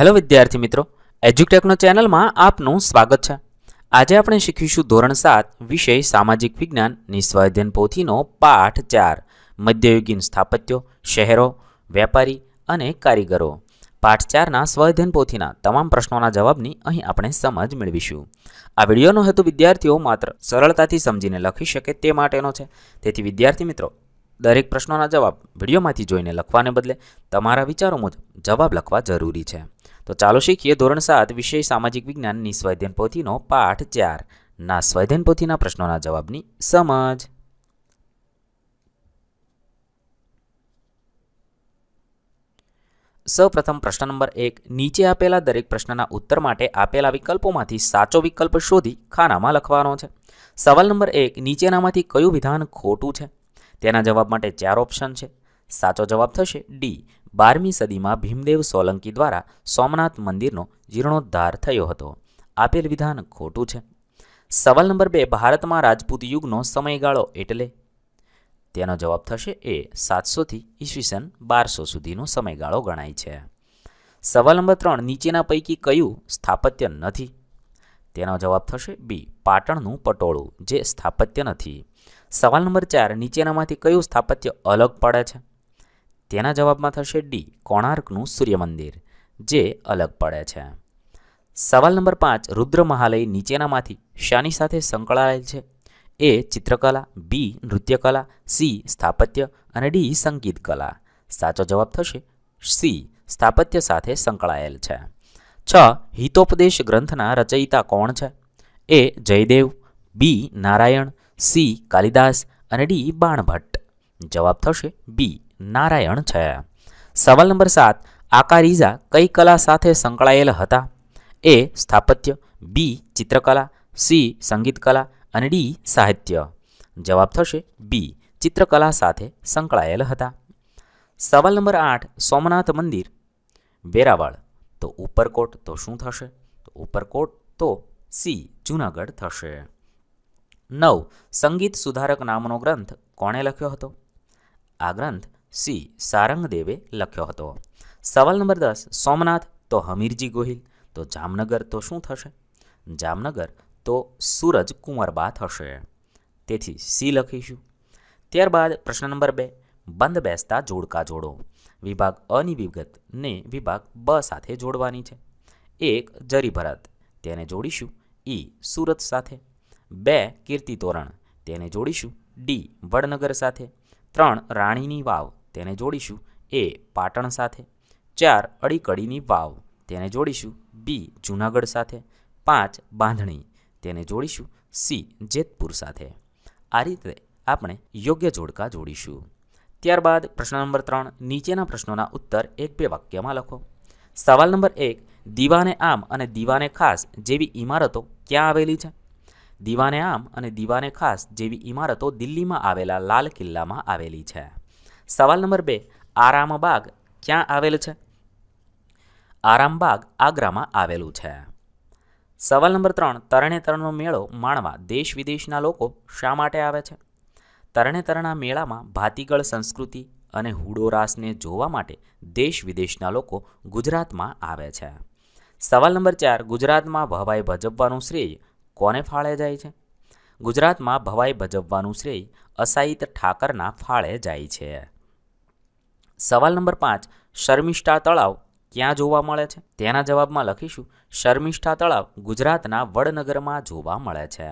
hello વિદ્યાર્થી મિત્રો એજ્યુટેકનો ચેનલમાં આપનું સ્વાગત છે આજે આપણે શીખીશું ધોરણ સાત વિષય સામાજિક વિજ્ઞાન નિસ્વાધ્યન પોથીનો પાઠ ચાર મધ્યયુગીન સ્થાપત્યો શહેરો વેપારી અને કારીગરો પાઠ ચારના સ્વાધ્યન પોથીના તમામ પ્રશ્નોના જવાબની અહીં આપણે સમજ મેળવીશું આ વિડીયોનો હેતુ વિદ્યાર્થીઓ માત્ર સરળતાથી સમજીને લખી શકે તે માટેનો છે તેથી વિદ્યાર્થી મિત્રો દરેક પ્રશ્નોના જવાબ વિડીયોમાંથી જોઈને લખવાને બદલે તમારા વિચારો મુજબ જવાબ લખવા જરૂરી છે તો ચાલો શીખીએ ધોરણ સાત વિષય સામાજિક વિજ્ઞાનની સ્વાધ્યાન પોથીનો પાઠ ચાર ના સ્વાધ્યાન પોથીના પ્રશ્નોના જવાબની સમજ સૌપ્રથમ પ્રશ્ન નંબર એક નીચે આપેલા દરેક પ્રશ્નના ઉત્તર માટે આપેલા વિકલ્પોમાંથી સાચો વિકલ્પ શોધી ખાનામાં લખવાનો છે સવાલ નંબર એક નીચેનામાંથી કયું વિધાન ખોટું છે તેના જવાબ માટે ચાર ઓપ્શન છે સાચો જવાબ થશે ડી બારમી સદીમાં ભીમદેવ સોલંકી દ્વારા સોમનાથ મંદિરનો જીર્ણોદ્ધાર થયો હતો આપેલ વિધાન ખોટું છે સવાલ નંબર બે ભારતમાં રાજપૂત યુગનો સમયગાળો એટલે તેનો જવાબ થશે એ સાતસોથી ઈસવીસન બારસો સુધીનો સમયગાળો ગણાય છે સવાલ નંબર ત્રણ નીચેના પૈકી કયું સ્થાપત્ય નથી તેનો જવાબ થશે બી પાટણનું પટોળું જે સ્થાપત્ય નથી સવાલ નંબર ચાર નીચેનામાંથી કયું સ્થાપત્ય અલગ પડે છે તેના જવાબમાં થશે ડી કોણાર્કનું સૂર્યમંદિર જે અલગ પડે છે સવાલ નંબર પાંચ રુદ્ર મહાલય નીચેનામાંથી શાની સાથે સંકળાયેલ છે એ ચિત્રકલા બી નૃત્યકલા સી સ્થાપત્ય અને ડી સંગીત કલા સાચો જવાબ થશે સી સ્થાપત્ય સાથે સંકળાયેલ છે છ હિતોપદેશ ગ્રંથના રચયિતા કોણ છે A Jaydev B Narayan C Kalidas અને ડી બાણભટ્ટ જવાબ થશે બી નારાયણ છે સવાલ નંબર સાત આકારીઝા કઈ કલા સાથે સંકળાયેલ હતા એ સ્થાપત્ય બી ચિત્રકલા સી સંગીતકલા અને ડી સાહિત્ય જવાબ થશે બી ચિત્રકલા સાથે સંકળાયેલ હતા સવાલ નંબર આઠ સોમનાથ મંદિર વેરાવળ તો ઉપરકોટ તો શું થશે તો ઉપરકોટ તો સી જૂનાગઢ થશે નવ સંગીત સુધારક નામનો ગ્રંથ કોણે લખ્યો હતો આ ગ્રંથ સી સારંગદેવે લખ્યો હતો સવાલ નંબર દસ સોમનાથ તો હમીરજી ગોહિલ તો જામનગર તો શું થશે જામનગર તો સૂરજ કુંવરબા થશે તેથી સી લખીશું ત્યારબાદ પ્રશ્ન નંબર બે બંધ બેસતા જોડકા જોડો વિભાગ અની વિગતને વિભાગ બ સાથે જોડવાની છે એક જરી ભરત તેને જોડીશું ઈ સુરત સાથે બે કીર્તિ તોરણ તેને જોડીશું ડી વડનગર સાથે ત્રણ રાણીની વાવ તેને જોડીશું એ પાટણ સાથે ચાર અડીકડીની વાવ તેને જોડીશું બી જૂનાગઢ સાથે પાંચ બાંધણી તેને જોડીશું સી જેતપુર સાથે આ રીતે આપણે યોગ્ય જોડકા જોડીશું ત્યારબાદ પ્રશ્ન નંબર ત્રણ નીચેના પ્રશ્નોના ઉત્તર એક બે વાક્યમાં લખો સવાલ નંબર એક દીવાને આમ અને દીવાને ખાસ જેવી ઇમારતો ક્યાં આવેલી છે દીવાને આમ અને દીવાને ખાસ જેવી ઇમારતો દિલ્હીમાં આવેલા લાલ કિલ્લામાં આવેલી છે સવાલ નંબર બે આરામબાગ ક્યાં આવેલ છે આરામબાગ આગ્રામાં આવેલું છે સવાલ નંબર ત્રણ તરણેતરનો મેળો માણવા દેશ વિદેશના લોકો શા માટે આવે છે તરણેતરના મેળામાં ભાતીગળ સંસ્કૃતિ અને હુડોરાસને જોવા માટે દેશ વિદેશના લોકો ગુજરાતમાં આવે છે સવાલ નંબર ચાર ગુજરાતમાં ભવાઈ ભજવવાનું શ્રેય કોને ફાળે જાય છે ગુજરાતમાં ભવાઈ ભજવવાનું શ્રેય અસાઈત ઠાકરના ફાળે જાય છે સવાલ નંબર પાંચ શર્મિષ્ઠા તળાવ ક્યાં જોવા મળે છે તેના જવાબમાં લખીશું શર્મિષ્ઠા તળાવ ગુજરાતના વડનગરમાં જોવા મળે છે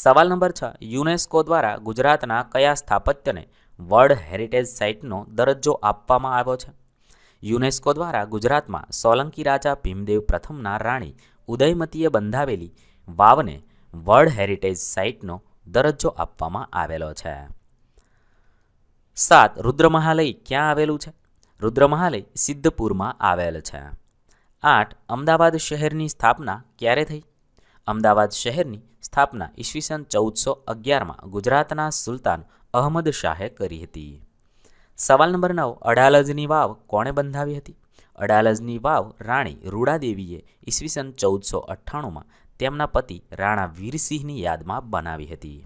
સવાલ નંબર છ યુનેસ્કો દ્વારા ગુજરાતના કયા સ્થાપત્યને વર્લ્ડ હેરિટેજ સાઇટનો દરજ્જો આપવામાં આવ્યો છે યુનેસ્કો દ્વારા ગુજરાતમાં સોલંકી રાજા ભીમદેવ પ્રથમના રાણી ઉદયમતીએ બંધાવેલી વાવને વર્લ્ડ હેરિટેજ સાઇટનો દરજ્જો આપવામાં આવેલો છે સાત રુદ્રમહાલય ક્યાં આવેલું છે રુદ્રમહાલય સિદ્ધપુરમાં આવેલ છે આઠ અમદાવાદ શહેરની સ્થાપના ક્યારે થઈ અમદાવાદ શહેરની સ્થાપના ઈસવીસન ચૌદસો અગિયારમાં ગુજરાતના સુલતાન અહમદ શાહે કરી હતી સવાલ નંબર નવ અડાલજની વાવ કોણે બંધાવી હતી અડાલજની વાવ રાણી રૂડાદેવીએ ઈસવીસન ચૌદસો અઠ્ઠાણુંમાં તેમના પતિ રાણા વીરસિંહની યાદમાં બનાવી હતી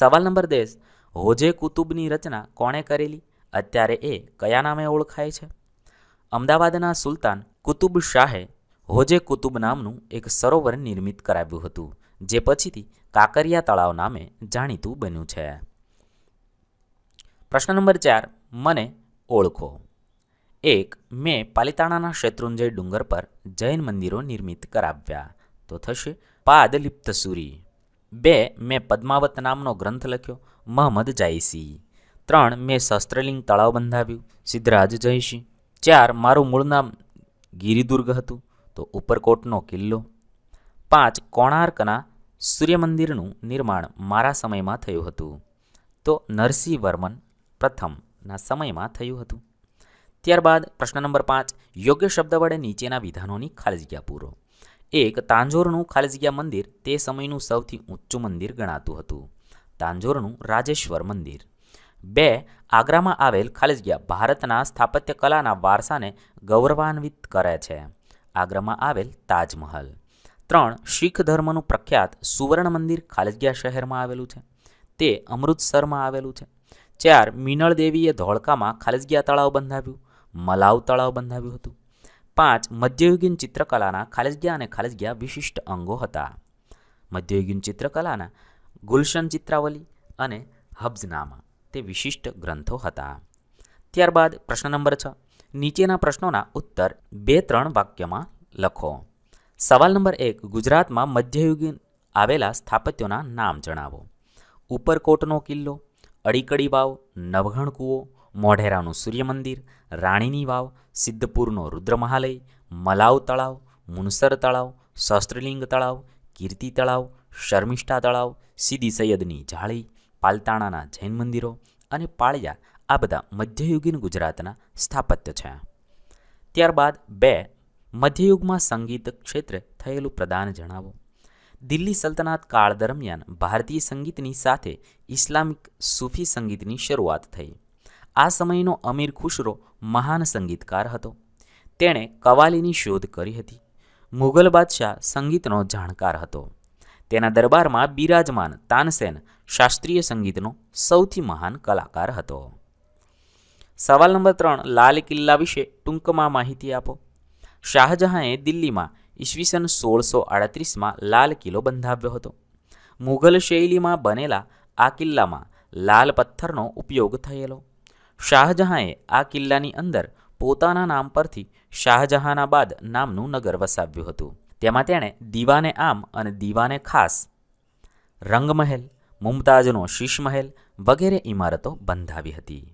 સવાલ નંબર દેશ હોજે કુતુબની રચના કોણે કરેલી અત્યારે એ કયા નામે ઓળખાય છે અમદાવાદના સુલતાન કુતુબ શાહે હોજે કુતુબ નામનું એક સરોવર નિર્મિત કરાવ્યું હતું જે પછીથી કાકરિયા તળાવ નામે જાણીતું બન્યું છે પ્રશ્ન નંબર ચાર મને ઓળખો એક મેં પાલિતાણાના શેત્રુંજય ડુંગર પર જૈન મંદિરો નિર્મિત કરાવ્યા તો થશે પાદ લિપ્તસુરી બે મેં પદ્માવત નામનો ગ્રંથ લખ્યો મહમદ જાયસી ત્રણ મેં શસ્ત્રલિંગ તળાવ બંધાવ્યું સિદ્ધરાજ જયસિંહ ચાર મારું મૂળ નામ ગિરિદુર્ગ હતું તો ઉપરકોટનો કિલ્લો પાંચ કોણાર્કના સૂર્યમંદિરનું નિર્માણ મારા સમયમાં થયું હતું તો નરસિંહ વર્મન પ્રથમના સમયમાં થયું હતું ત્યારબાદ પ્રશ્ન નંબર પાંચ યોગ્ય શબ્દ વડે નીચેના વિધાનોની ખાલી જગ્યા પૂરો એક તાંજોરનું ખાલી જગ્યા મંદિર તે સમયનું સૌથી ઊંચું મંદિર ગણાતું હતું તાંજોરનું રાજેશ્વર મંદિર બે આગ્રામાં આવેલ ખાલી જગ્યા ભારતના સ્થાપત્ય કલાના વારસાને ગૌરવાન્વિત કરે છે આગ્રામાં આવેલ તાજમહલ ત્રણ શીખ ધર્મનું પ્રખ્યાત સુવર્ણ મંદિર ખાલજગીયા શહેરમાં આવેલું છે તે અમૃતસરમાં આવેલું છે ચાર મિનળ દેવીએ ધોળકામાં ખાલજગીયા તળાવ બંધાવ્યું મલાવ તળાવ બંધાવ્યું હતું પાંચ મધ્યયુગીન ચિત્રકલાના ખાલિજગ્યા અને ખાલિજગ્યા વિશિષ્ટ અંગો હતા મધ્યયુગીન ચિત્રકલાના ગુલશન ચિત્રાવલી અને હબ્ઝનામા તે વિશિષ્ટ ગ્રંથો હતા ત્યારબાદ પ્રશ્ન નંબર છ નીચેના પ્રશ્નોના ઉત્તર બે ત્રણ વાક્યમાં લખો સવાલ નંબર એક ગુજરાતમાં મધ્યયુગીન આવેલા સ્થાપત્યોના નામ જણાવો ઉપરકોટનો કિલ્લો અડીકડી વાવ નવઘણ કૂવો મોઢેરાનું સૂર્યમંદિર રાણીની વાવ સિદ્ધપુરનો રુદ્રમહાલય મલાવ તળાવ મુનસર તળાવ શસ્ત્રલિંગ તળાવ કીર્તિ તળાવ શર્મિષ્ઠા તળાવ સીદી સૈયદની જાળી પાલતાણાના જૈન મંદિરો અને પાળિયા આ બધા મધ્યયુગીન ગુજરાતના સ્થાપત્ય છે ત્યારબાદ બે મધ્યયુગમાં સંગીત ક્ષેત્રે થયેલું પ્રદાન જણાવો દિલ્હી સલ્તનત કાળ દરમિયાન ભારતીય સંગીતની સાથે ઇસ્લામિક સૂફી સંગીતની શરૂઆત થઈ આ સમયનો અમીર ખુશરો મહાન સંગીતકાર હતો તેણે કવાલીની શોધ કરી હતી મુઘલ બાદશાહ સંગીતનો જાણકાર હતો તેના દરબારમાં બિરાજમાન તાનસેન શાસ્ત્રીય સંગીતનો સૌથી મહાન કલાકાર હતો સવાલ નંબર ત્રણ લાલ કિલ્લા વિશે ટૂંકમાં માહિતી આપો શાહજહાંએ દિલ્હીમાં ઈસવીસન સોળસો આડત્રીસમાં લાલ કિલ્લો બંધાવ્યો હતો મુઘલ શૈલીમાં બનેલા આ કિલ્લામાં લાલ પથ્થરનો ઉપયોગ થયેલો શાહજહાંએ આ કિલ્લાની અંદર પોતાના નામ પરથી શાહજહાનાબાદ નામનું નગર વસાવ્યું હતું તેમાં તેણે દીવાને આમ અને દીવાને ખાસ રંગમહેલ મુમતાજનો શીશમહેલ વગેરે ઇમારતો બંધાવી હતી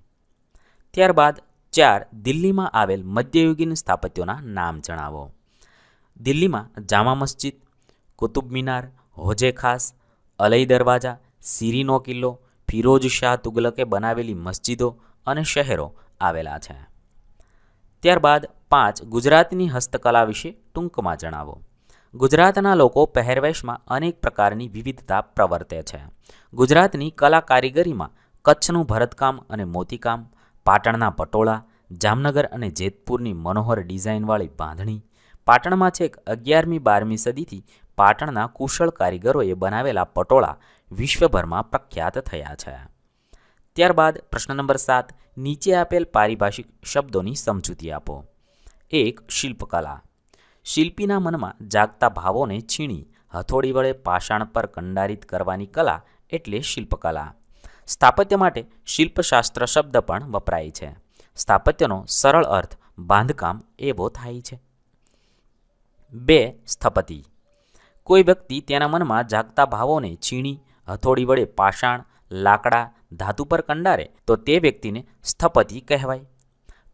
ત્યારબાદ ચાર દિલ્હીમાં આવેલ મધ્યયુગીન સ્થાપત્યોના નામ જણાવો દિલ્હીમાં જામા મસ્જિદ કુતુબ મિનાર હોજે ખાસ અલઈ દરવાજા સિરીનો કિલ્લો ફિરોજ શાહ તુગલકે બનાવેલી મસ્જિદો અને શહેરો આવેલા છે ત્યારબાદ પાંચ ગુજરાતની હસ્તકલા વિશે ટૂંકમાં જણાવો ગુજરાતના લોકો પહેરવેશમાં અનેક પ્રકારની વિવિધતા પ્રવર્તે છે ગુજરાતની કલા કારીગરીમાં કચ્છનું ભરતકામ અને મોતીકામ પાટણના પટોળા જામનગર અને જેતપુરની મનોહર ડિઝાઇનવાળી બાંધણી પાટણમાં છેક અગિયારમી બારમી સદીથી પાટણના કુશળ કારીગરોએ બનાવેલા પટોળા વિશ્વભરમાં પ્રખ્યાત થયા છે ત્યારબાદ પ્રશ્ન નંબર સાત નીચે આપેલ પારિભાષિક શબ્દોની સમજૂતી આપો એક શિલ્પકલા શિલ્પીના મનમાં જાગતા ભાવોને છીણી હથોડી વડે પાષાણ પર કંડારિત કરવાની કલા એટલે શિલ્પકલા સ્થાપત્ય માટે શિલ્પશાસ્ત્ર શબ્દ પણ વપરાય છે સ્થાપત્યનો સરળ અર્થ બાંધકામ એવો થાય છે બે સ્થપતિ કોઈ વ્યક્તિ તેના મનમાં જાગતા ભાવોને છીણી હથોડી વડે પાષાણ લાકડા ધાતુ પર કંડારે તો તે વ્યક્તિને સ્થપતિ કહેવાય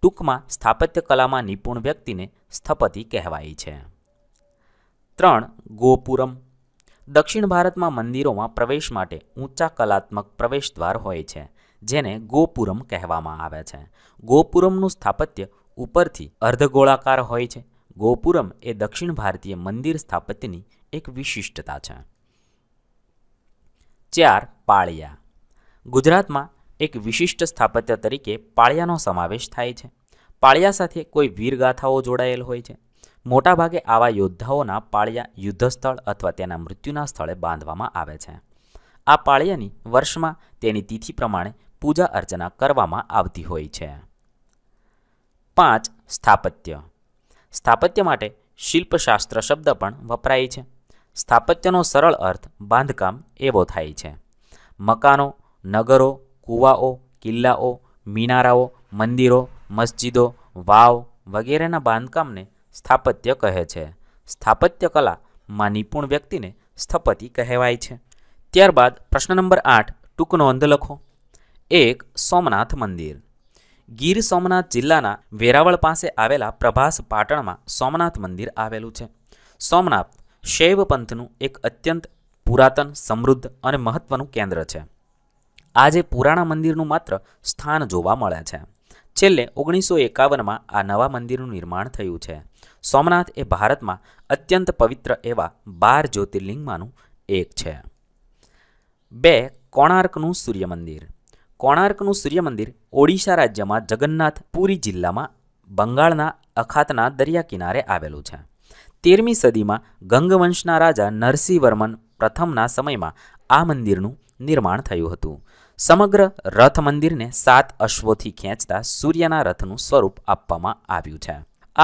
ટૂંકમાં સ્થાપત્ય કલામાં નિપુણ વ્યક્તિને સ્થપતિ કહેવાય છે ત્રણ ગોપુરમ દક્ષિણ ભારતમાં મંદિરોમાં પ્રવેશ માટે ઊંચા કલાત્મક પ્રવેશદ્વાર હોય છે જેને ગોપુરમ કહેવામાં આવે છે ગોપુરમનું સ્થાપત્ય ઉપરથી અર્ધગોળાકાર હોય છે ગોપુરમ એ દક્ષિણ ભારતીય મંદિર સ્થાપત્યની એક વિશિષ્ટતા છે ચાર પાળિયા ગુજરાતમાં એક વિશિષ્ટ સ્થાપત્ય તરીકે પાળિયાનો સમાવેશ થાય છે પાળિયા સાથે કોઈ વીરગાથાઓ જોડાયેલ હોય છે મોટાભાગે આવા યોદ્ધાઓના પાળિયા યુદ્ધ સ્થળ અથવા તેના મૃત્યુના સ્થળે બાંધવામાં આવે છે આ પાળિયાની વર્ષમાં તેની તિથિ પ્રમાણે પૂજા અર્ચના કરવામાં આવતી હોય છે પાંચ સ્થાપત્ય સ્થાપત્ય માટે શિલ્પશાસ્ત્ર શબ્દ પણ વપરાય છે સ્થાપત્યનો સરળ અર્થ બાંધકામ એવો થાય છે મકાનો નગરો કૂવાઓ કિલ્લાઓ મિનારાઓ મંદિરો મસ્જિદો વાવ વગેરેના બાંધકામને સ્થાપત્ય કહે છે સ્થાપત્ય કલામાં નિપુણ વ્યક્તિને સ્થપતિ કહેવાય છે ત્યારબાદ પ્રશ્ન નંબર આઠ ટૂંકનો નોંધ લખો એક સોમનાથ મંદિર ગીર સોમનાથ જિલ્લાના વેરાવળ પાસે આવેલા પ્રભાસ પાટણમાં સોમનાથ મંદિર આવેલું છે સોમનાથ શૈવ પંથનું એક અત્યંત પુરાતન સમૃદ્ધ અને મહત્વનું કેન્દ્ર છે આજે પુરાણા મંદિરનું માત્ર સ્થાન જોવા મળે છે છેલ્લે ઓગણીસો એકાવનમાં આ નવા મંદિરનું નિર્માણ થયું છે સોમનાથ એ ભારતમાં અત્યંત પવિત્ર એવા બાર જ્યોતિર્લિંગમાંનું એક છે બે કોણાર્કનું સૂર્ય મંદિર કોણાર્કનું સૂર્ય મંદિર ઓડિશા રાજ્યમાં જગન્નાથપુરી જિલ્લામાં બંગાળના અખાતના દરિયા કિનારે આવેલું છે તેરમી સદીમાં ગંગવંશના રાજા નરસિંહવર્મન પ્રથમના સમયમાં આ મંદિરનું નિર્માણ થયું હતું સમગ્ર રથ મંદિરને સાત અશ્વોથી ખેંચતા સૂર્યના રથનું સ્વરૂપ આપવામાં આવ્યું છે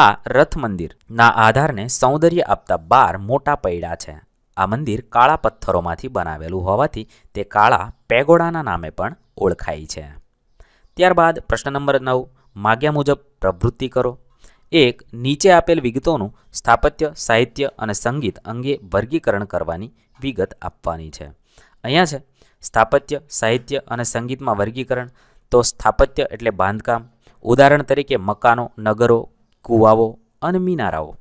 આ રથ મંદિરના આધારને સૌંદર્ય આપતા બાર મોટા પૈડા છે આ મંદિર કાળા પથ્થરોમાંથી બનાવેલું હોવાથી તે કાળા પેગોડાના નામે પણ ઓળખાય છે ત્યારબાદ પ્રશ્ન નંબર નવ માગ્યા મુજબ પ્રવૃત્તિ કરો એક નીચે આપેલ વિગતોનું સ્થાપત્ય સાહિત્ય અને સંગીત અંગે વર્ગીકરણ કરવાની વિગત આપવાની છે અહીંયા છે સ્થાપત્ય સાહિત્ય અને સંગીતમાં વર્ગીકરણ તો સ્થાપત્ય એટલે બાંધકામ ઉદાહરણ તરીકે મકાનો નગરો કુવાઓ અને મિનારાઓ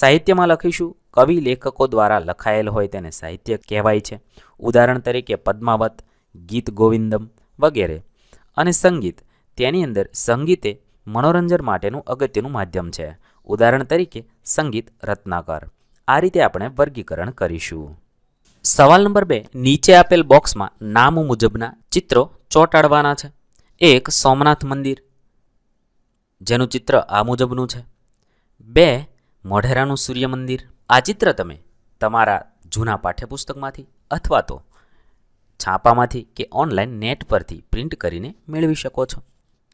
સાહિત્યમાં લખીશું કવિ લેખકો દ્વારા લખાયેલ હોય તેને સાહિત્ય કહેવાય છે ઉદાહરણ તરીકે પદ્માવત ગીત ગોવિંદમ વગેરે અને સંગીત તેની અંદર સંગીતે મનોરંજન માટેનું અગત્યનું માધ્યમ છે ઉદાહરણ તરીકે સંગીત રત્નાકર આ રીતે આપણે વર્ગીકરણ કરીશું સવાલ નંબર બે નીચે આપેલ બોક્સમાં નામ મુજબના ચિત્રો ચોંટાડવાના છે એક સોમનાથ મંદિર જેનું ચિત્ર આ મુજબનું છે બે મોઢેરાનું સૂર્ય મંદિર આ ચિત્ર તમે તમારા જૂના પાઠ્યપુસ્તકમાંથી અથવા તો છાપામાંથી કે ઓનલાઈન નેટ પરથી પ્રિન્ટ કરીને મેળવી શકો છો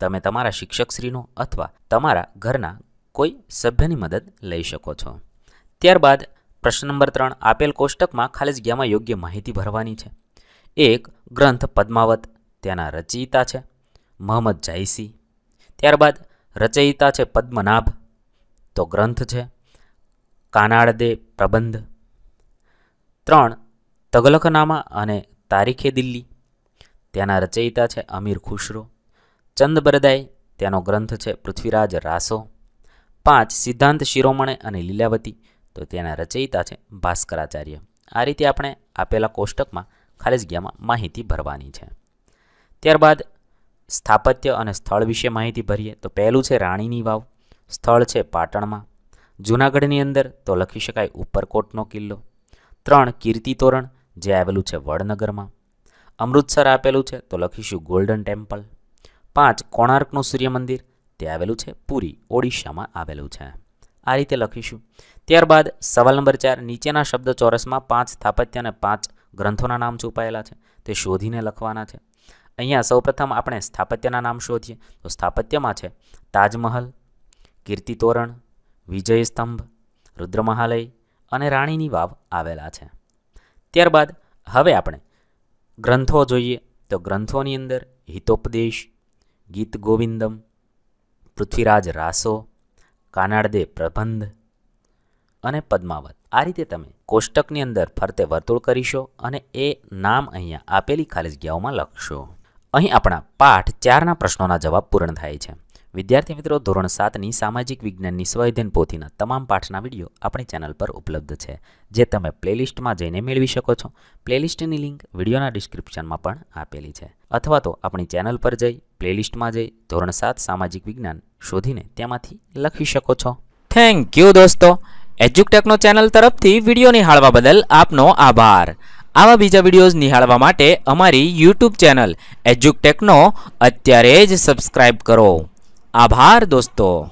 તમે તમારા શિક્ષકશ્રીનો અથવા તમારા ઘરના કોઈ સભ્યની મદદ લઈ શકો છો ત્યારબાદ પ્રશ્ન નંબર ત્રણ આપેલ કોષ્ટકમાં ખાલી જગ્યામાં યોગ્ય માહિતી ભરવાની છે એક ગ્રંથ પદ્માવત તેના રચયિતા છે મોહમ્મદ જાયસી ત્યારબાદ રચયિતા છે પદ્મનાભ તો ગ્રંથ છે કાનાડદે પ્રબંધ ત્રણ તગલખનામા અને તારીખે દિલ્હી ત્યાંના રચયિતા છે અમીર ખુશરો ચંદબરદાય ત્યાંનો ગ્રંથ છે પૃથ્વીરાજ રાસો પાંચ સિદ્ધાંત શિરોમણે અને લીલાવતી તો તેના રચયિતા છે ભાસ્કરાચાર્ય આ રીતે આપણે આપેલા કોષ્ટકમાં ખાલી જગ્યામાં માહિતી ભરવાની છે ત્યારબાદ સ્થાપત્ય અને સ્થળ વિશે માહિતી ભરીએ તો પહેલું છે રાણીની વાવ સ્થળ છે પાટણમાં જૂનાગઢની અંદર તો લખી શકાય ઉપરકોટનો કિલ્લો ત્રણ કીર્તિ તોરણ જે આવેલું છે વડનગરમાં અમૃતસર આપેલું છે તો લખીશું ગોલ્ડન ટેમ્પલ પાંચ કોણાર્કનું સૂર્ય મંદિર તે આવેલું છે પુરી ઓડિશામાં આવેલું છે આ રીતે લખીશું ત્યારબાદ સવાલ નંબર ચાર નીચેના શબ્દ ચોરસમાં પાંચ સ્થાપત્ય અને પાંચ ગ્રંથોના નામ છુપાયેલા છે તે શોધીને લખવાના છે અહીંયા સૌપ્રથમ આપણે સ્થાપત્યના નામ શોધીએ તો સ્થાપત્યમાં છે તાજમહલ કીર્તિતોરણ તોરણ વિજય સ્તંભ રુદ્રમહાલય અને રાણીની વાવ આવેલા છે ત્યારબાદ હવે આપણે ગ્રંથો જોઈએ તો ગ્રંથોની અંદર હિતોપદેશ ગીત ગોવિંદમ પૃથ્વીરાજ રાસો કાનાડદે પ્રબંધ અને પદ્માવત આ રીતે તમે કોષ્ટકની અંદર ફરતે વર્તુળ કરીશો અને એ નામ અહીંયા આપેલી ખાલી જગ્યાઓમાં લખશો અહીં આપણા પાઠ ચારના પ્રશ્નોના જવાબ પૂર્ણ થાય છે વિદ્યાર્થી મિત્રો ધોરણ સાતની સામાજિક વિજ્ઞાનની સ્વયંધન પોથીના તમામ પાઠના વિડીયો આપણી ચેનલ પર ઉપલબ્ધ છે જે તમે પ્લેલિસ્ટમાં જઈને મેળવી શકો છો પ્લેલિસ્ટની લિંક વિડીયોના ડિસ્ક્રિપ્શનમાં પણ આપેલી છે અથવા તો આપણી ચેનલ પર જઈ પ્લેલિસ્ટમાં જઈ ધોરણ સાત સામાજિક વિજ્ઞાન શોધીને તેમાંથી લખી શકો છો થેન્ક યુ દોસ્તો એજ્યુકટેકનો ચેનલ તરફથી વિડીયો નિહાળવા બદલ આપનો આભાર આવા બીજા વિડીયોઝ નિહાળવા માટે અમારી યુટ્યુબ ચેનલ એજ્યુકટેકનો અત્યારે જ સબસ્ક્રાઈબ કરો આભાર દોસ્તો